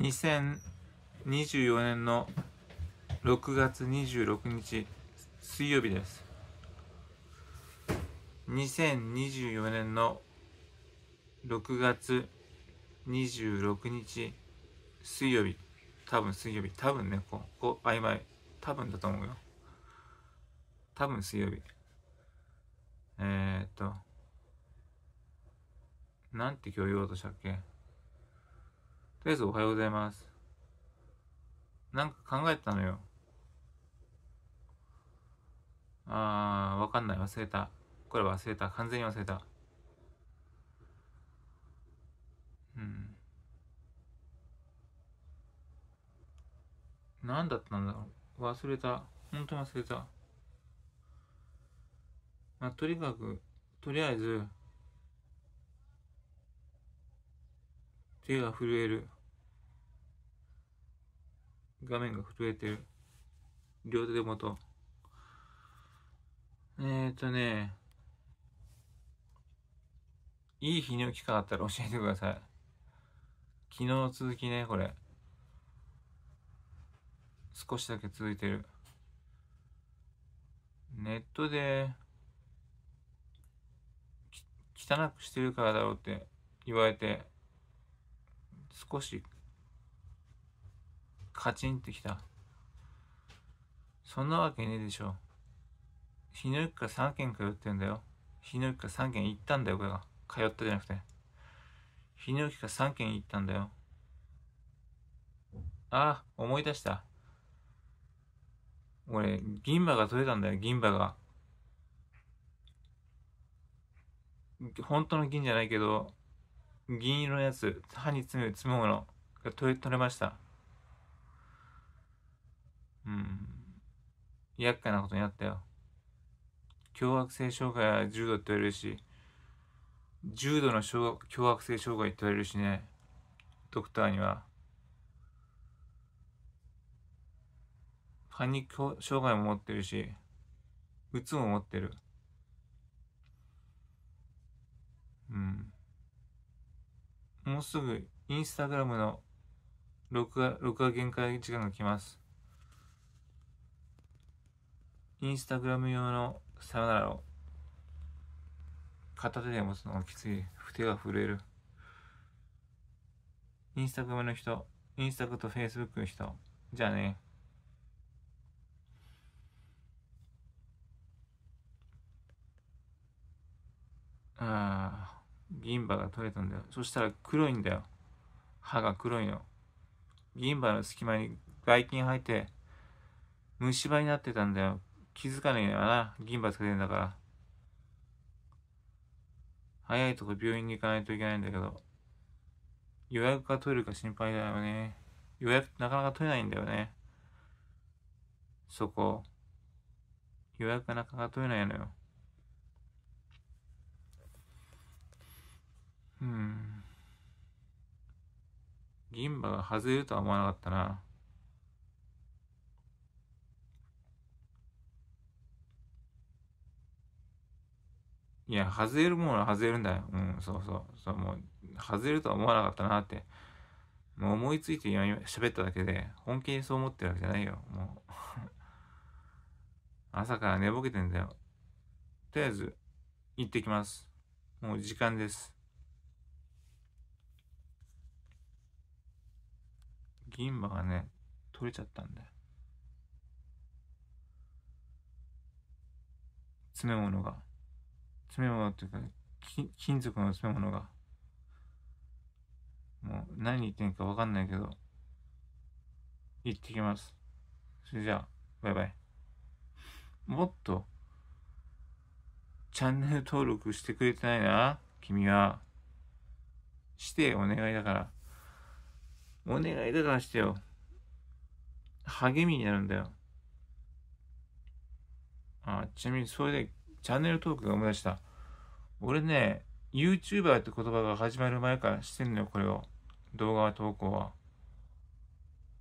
2024年の6月26日水曜日です2024年の6月26日水曜日多分水曜日多分ねここ曖昧多分だと思うよ多分水曜日えー、っとなんて今日言おうとしたっけとりあえずおはようございます。なんか考えてたのよ。あー、わかんない。忘れた。これ忘れた。完全に忘れた。うん。なんだったんだろう。忘れた。本当に忘れた。まあ、とにかく、とりあえず、手が震える。画面が震えてる。両手で持とう。えーとね、いい泌尿器科あったら教えてください。昨日続きね、これ。少しだけ続いてる。ネットで、汚くしてるからだろうって言われて、少しカチンってきた。そんなわけねえでしょ。日野駅か3軒通ってんだよ。日野駅か3軒行ったんだよ、俺が。通ったじゃなくて。日野駅か3軒行ったんだよ。ああ、思い出した。俺、銀歯が取れたんだよ、銀歯が。本当の銀じゃないけど、銀色のやつ、歯に詰める詰ものが取れ、取れました。うん。厄介なことになったよ。凶悪性障害は重度って言われるし、重度の凶悪性障害って言われるしね、ドクターには。パニック障害も持ってるし、うつも持ってる。うん。もうすぐインスタグラムの録画、録画限界時間が来ます。インスタグラム用のさよならを片手で持つのがきつい。手が震える。インスタグラムの人、インスタグとフェイスブックの人。じゃあね。ああ、銀歯が取れたんだよ。そしたら黒いんだよ。歯が黒いの。銀歯の隙間に外菌入って、虫歯になってたんだよ。気づかねえよな。銀歯つけてんだから。早いとこ病院に行かないといけないんだけど。予約が取れるか心配だよね。予約なかなか取れないんだよね。そこ。予約がなかなか取れないのよ。うん。銀歯が外れるとは思わなかったな。いや、外れるものは外れるんだよ。うん、そうそう。そうもう、外れるとは思わなかったなって。もう思いついて今喋っただけで、本気にそう思ってるわけじゃないよ。もう 朝から寝ぼけてんだよ。とりあえず、行ってきます。もう時間です。銀歯がね、取れちゃったんだよ。詰め物が。詰め物ていうか、金属の詰め物が、もう何言ってんかわかんないけど、行ってきます。それじゃあ、バイバイ。もっと、チャンネル登録してくれてないな、君は。してお願いだから。お願いだからしてよ。励みになるんだよ。あ、ちなみにそれでチャンネル登録が思い出した。俺ね、YouTuber って言葉が始まる前からしてんのよ、これを。動画投稿は。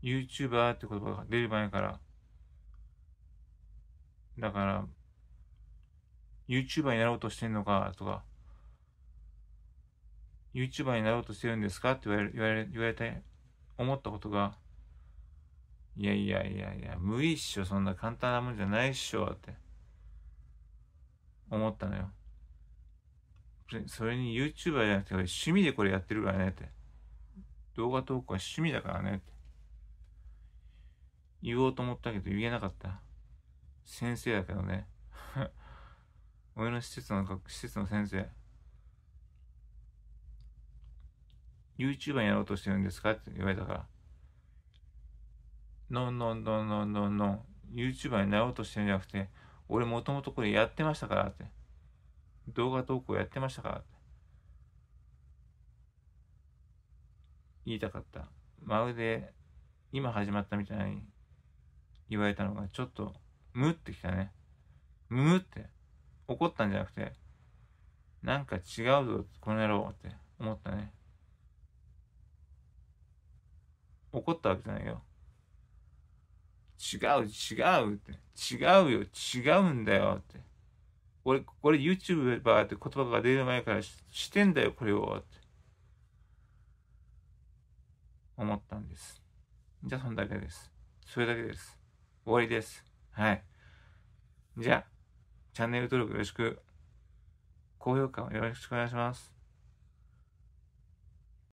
YouTuber って言葉が出る前から。だから、YouTuber になろうとしてんのか、とか。YouTuber になろうとしてるんですかって言われ、言われ、言われて、思ったことが、いやいやいやいや、無理っしょ、そんな簡単なもんじゃないっしょ、って。思ったのよ。それに YouTuber じゃなくて趣味でこれやってるからねって。動画投稿は趣味だからねって。言おうと思ったけど言えなかった。先生だけどね。俺の施設の学、施設の先生。YouTuber やろうとしてるんですかって言われたから。ノンノンノンノンノンノン。YouTuber になろうとしてるんじゃなくて、俺もともとこれやってましたからって。動画投稿やってましたからって。言いたかった。まるで今始まったみたいに言われたのがちょっとムってきたね。ムって怒ったんじゃなくて、なんか違うぞ、この野郎って思ったね。怒ったわけじゃないよ。違う、違うって。違うよ、違うんだよって。俺、これ YouTuber って言葉が出る前からしてんだよ、これを。って思ったんです。じゃあ、そんだけです。それだけです。終わりです。はい。じゃあ、チャンネル登録よろしく。高評価もよろしくお願いします。